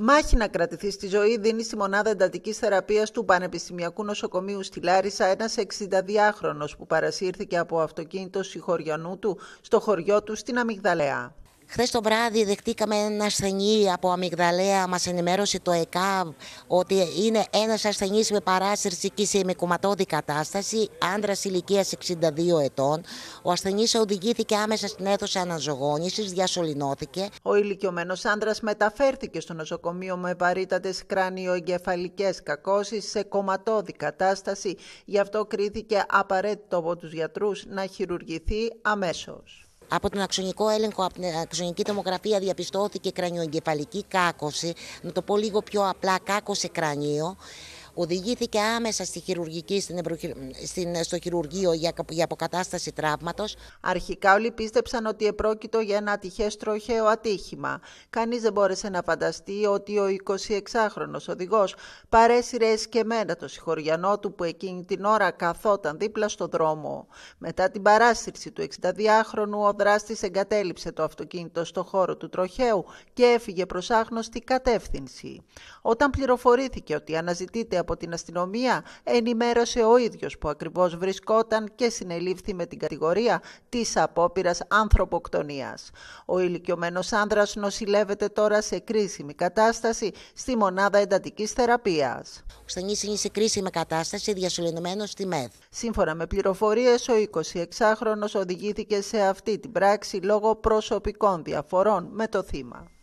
Μάχη να κρατηθεί στη ζωή δίνει στη μονάδα εντατικής θεραπείας του Πανεπιστημιακού Νοσοκομείου στη Λάρισα ένας 62χρονο που παρασύρθηκε από αυτοκίνητο συγχωριανού του στο χωριό του στην Αμυγδαλέα. Χθες το βράδυ δεχτήκαμε ένα ασθενή από αμυγδαλέα. Μας ενημέρωσε το ΕΚΑΒ ότι είναι ένας ασθενής με παράσυρση και σε ημικοματώδη κατάσταση, άντρας ηλικίας 62 ετών. Ο ασθενής οδηγήθηκε άμεσα στην αίθουσα αναζωγόνηση, διασωληνώθηκε. Ο ηλικιωμένος άντρας μεταφέρθηκε στο νοσοκομείο με βαρυτατε κρανιοεγκεφαλικέ κακώσεις σε κομματώδη κατάσταση. Γι' αυτό κρίθηκε απαραίτητο από τους γιατρούς να χειρουργηθεί αμέσως. Από τον αξονικό έλεγχο, από την αξονική τομογραφία διαπιστώθηκε κρανιοεγκεφαλική κάκωση, να το πω λίγο πιο απλά κάκωσε κρανίο. Οδηγήθηκε άμεσα στη χειρουργική, στην, στην... στο χειρουργείο για... για αποκατάσταση τραύματος. Αρχικά όλοι πίστεψαν ότι επρόκειτο για ένα τυχές τροχαίο ατύχημα. Κανείς δεν μπόρεσε να φανταστεί ότι ο 26χρονος οδηγός παρέσυρε εσκεμένα το συγχωριανό του που εκείνη την ώρα καθόταν δίπλα στο δρόμο. Μετά την παράσυρση του 62χρονου ο δράστης εγκατέλειψε το αυτοκίνητο στο χώρο του τροχαίου και έφυγε προς άγνωστη κατεύθυνση. Όταν πληροφορήθηκε ότι αναζητείται από την αστυνομία, ενημέρωσε ο ίδιος που ακριβώς βρισκόταν και συνελήφθη με την κατηγορία της απόπειρας ανθρωποκτονίας. Ο ηλικιωμένος άνδρας νοσηλεύεται τώρα σε κρίσιμη κατάσταση στη μονάδα εντατικής θεραπείας. Ο Στανής είναι σε κρίσιμη κατάσταση διασωληνωμένος στη ΜΕΔ. Σύμφωνα με πληροφορίες, ο 26χρονος οδηγήθηκε σε αυτή την πράξη λόγω προσωπικών διαφορών με το θύμα.